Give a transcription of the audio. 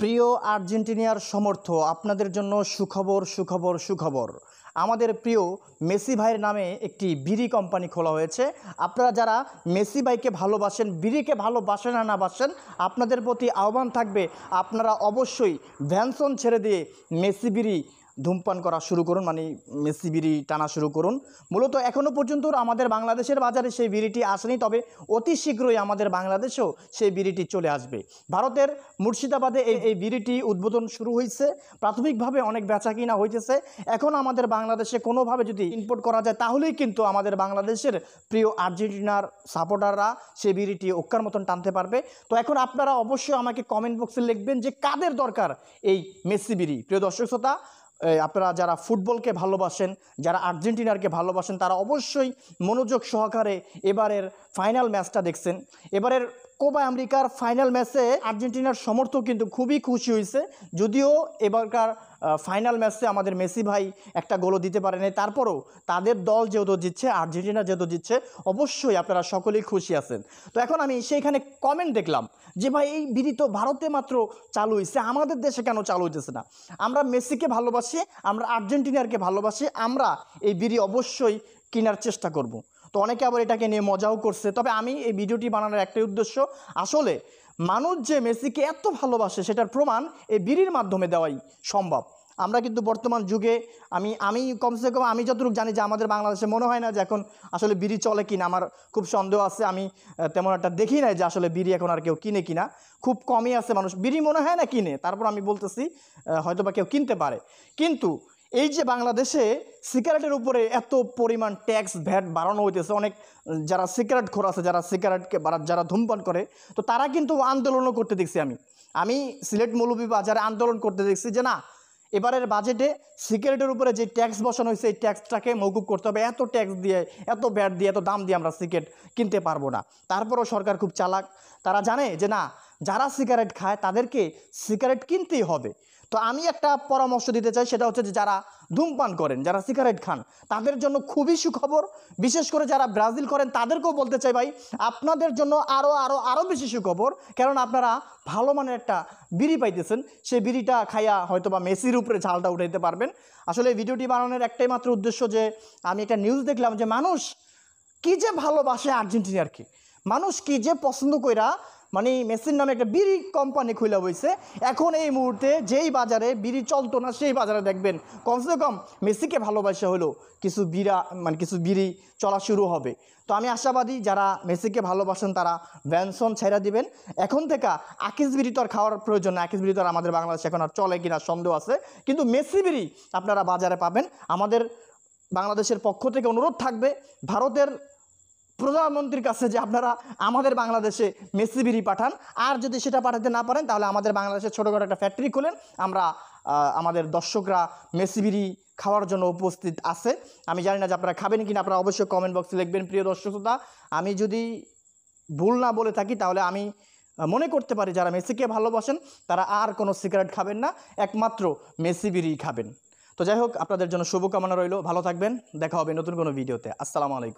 প্রিয় আর্জেন্টিনিয়ার সমর্থ আপনাদের জন্য সুখবর সুখবর সুখবর আমাদের প্রিয় মেসি ভাইয়ের নামে একটি বিড়ি কোম্পানি খোলা হয়েছে আপনারা যারা মেসি ভাইকে ভালোবাসেন বিড়িকে ভালোবাসেন আর না বাসেন আপনাদের প্রতি আহ্বান থাকবে আপনারা অবশ্যই ভ্যানসন ছেড়ে দিয়ে মেসি বিড়ি ধূমপান করা শুরু করুন মানে মেসি বিড়ি টানা শুরু করুন মূলত এখনও পর্যন্ত আমাদের বাংলাদেশের বাজারে সেই বিড়িটি আসেনি তবে অতি শীঘ্রই আমাদের বাংলাদেশেও সেই বিড়িটি চলে আসবে ভারতের মুর্শিদাবাদে এই এই বিড়িটি উদ্বোধন শুরু হয়েছে প্রাথমিকভাবে অনেক বেচা কিনা হয়েছে এখন আমাদের বাংলাদেশে কোনোভাবে যদি ইম্পোর্ট করা যায় তাহলেই কিন্তু আমাদের বাংলাদেশের প্রিয় আর্জেন্টিনার সাপোর্টাররা সেই বিড়িটি ওক্কার মতন টানতে পারবে তো এখন আপনারা অবশ্যই আমাকে কমেন্ট বক্সে লিখবেন যে কাদের দরকার এই মেসি বিড়ি প্রিয় দর্শক শ্রোতা আপনারা যারা ফুটবলকে ভালোবাসেন যারা আর্জেন্টিনারকে ভালোবাসেন তারা অবশ্যই মনোযোগ সহকারে এবারের ফাইনাল ম্যাচটা দেখছেন এবারের কোপা আমেরিকার ফাইনাল ম্যাচে আর্জেন্টিনার সমর্থক কিন্তু খুবই খুশি হয়েছে যদিও এবারকার ফাইনাল ম্যাচে আমাদের মেসি ভাই একটা গোলও দিতে পারেনি তারপরও তাদের দল যেহেতু জিতছে আর্জেন্টিনা যেহেতু জিতছে অবশ্যই আপনারা সকলেই খুশি আছেন তো এখন আমি সেইখানে কমেন্ট দেখলাম যে ভাই এই বিধি তো ভারতে মাত্র চালু হয়েছে আমাদের দেশে কেন চালু হইতেছে না আমরা মেসিকে ভালোবাসি আমরা আর্জেন্টিনারকে ভালোবাসি আমরা এই বিড়ি অবশ্যই কেনার চেষ্টা করব তো অনেকে আবার এটাকে নিয়ে মজাও করছে তবে আমি এই ভিডিওটি বানানোর একটাই উদ্দেশ্য আসলে মানুষ যে মেসিকে এত ভালোবাসে সেটার প্রমাণ এই বিড়ির মাধ্যমে দেওয়াই সম্ভব আমরা কিন্তু বর্তমান যুগে আমি আমি কমসে কম আমি যতটুকু জানি যে আমাদের বাংলাদেশে মনে হয় না যে এখন আসলে বিড়ি চলে কিনা আমার খুব সন্দেহ আছে আমি তেমন একটা দেখি নাই যে আসলে বিড়ি এখন আর কেউ কিনে কিনা খুব কমই আছে মানুষ বিড়ি মনে হয় না কিনে তারপর আমি বলতেছি হয়তো বা কেউ কিনতে পারে কিন্তু এই যে বাংলাদেশে সিগারেটের উপরে এত পরিমাণ ট্যাক্স ভ্যাট বাড়ানো হইতেছে অনেক যারা সিগারেট খোর আছে যারা সিগারেটকে যারা ধূমপান করে তো তারা কিন্তু আন্দোলনও করতে দেখছি আমি আমি সিলেট মৌলভী বাজারে আন্দোলন করতে দেখছি যে না এবারের বাজেটে সিগারেটের উপরে যে ট্যাক্স বসানো হয়েছে এই ট্যাক্সটাকে মৌকুব করতে হবে এত ট্যাক্স দিয়ে এত ব্যাট দিয়ে এত দাম দিয়ে আমরা সিগারেট কিনতে পারবো না তারপরও সরকার খুব চালাক তারা জানে যে না যারা সিগারেট খায় তাদেরকে সিগারেট কিনতেই হবে তো আমি একটা পরামর্শ দিতে চাই সেটা হচ্ছে যে যারা ধূমপান করেন যারা সিগারেট খান তাদের জন্য খুবই সুখবর বিশেষ করে যারা ব্রাজিল করেন তাদেরকেও বলতে চাই ভাই আপনাদের জন্য আরও আরও আরও বেশি সুখবর কারণ আপনারা ভালো মানের একটা বিড়ি পাইতেছেন সেই বিড়িটা খাইয়া হয়তো বা মেসির উপরে ঝালটা উঠাইতে পারবেন আসলে ভিডিওটি বানানোর একটাই মাত্র উদ্দেশ্য যে আমি একটা নিউজ দেখলাম যে মানুষ কী যে ভালোবাসে আর্জেন্টিনারকে মানুষ কি যে পছন্দ কইরা মানে মেসির নামে একটা বিড়ি কোম্পানি খুলে বইছে এখন এই মুহূর্তে যেই বাজারে বিড়ি চলতো না সেই বাজারে দেখবেন কমসে কম মেসিকে ভালোবাসা হলো কিছু বিড়া মানে কিছু বিড়ি চলা শুরু হবে তো আমি আশাবাদী যারা মেসিকে ভালোবাসেন তারা ভ্যানসন ছেড়া দিবেন এখন থেকে আকিস বিড়ি তো আর খাওয়ার প্রয়োজন না আকিস বিড়ি তো আমাদের বাংলাদেশে এখন আর চলে কিনা সন্দেহ আছে কিন্তু মেসি বিড়ি আপনারা বাজারে পাবেন আমাদের বাংলাদেশের পক্ষ থেকে অনুরোধ থাকবে ভারতের প্রধানমন্ত্রীর কাছে যে আপনারা আমাদের বাংলাদেশে মেসি বিড়ি পাঠান আর যদি সেটা পাঠাতে না পারেন তাহলে আমাদের বাংলাদেশে ছোটোখাটো একটা ফ্যাক্টরি খুলেন আমরা আমাদের দর্শকরা মেসি বিড়ি খাওয়ার জন্য উপস্থিত আছে আমি জানি না যে আপনারা খাবেন কিনা আপনারা অবশ্যই কমেন্ট বক্সে লিখবেন প্রিয় দর্শক শ্রোতা আমি যদি ভুল না বলে থাকি তাহলে আমি মনে করতে পারি যারা মেসিকে ভালোবাসেন তারা আর কোনো সিগারেট খাবেন না একমাত্র মেসি বিড়ি খাবেন তো যাই হোক আপনাদের জন্য শুভকামনা রইল ভালো থাকবেন দেখা হবে নতুন কোনো ভিডিওতে আসসালামু আলাইকুম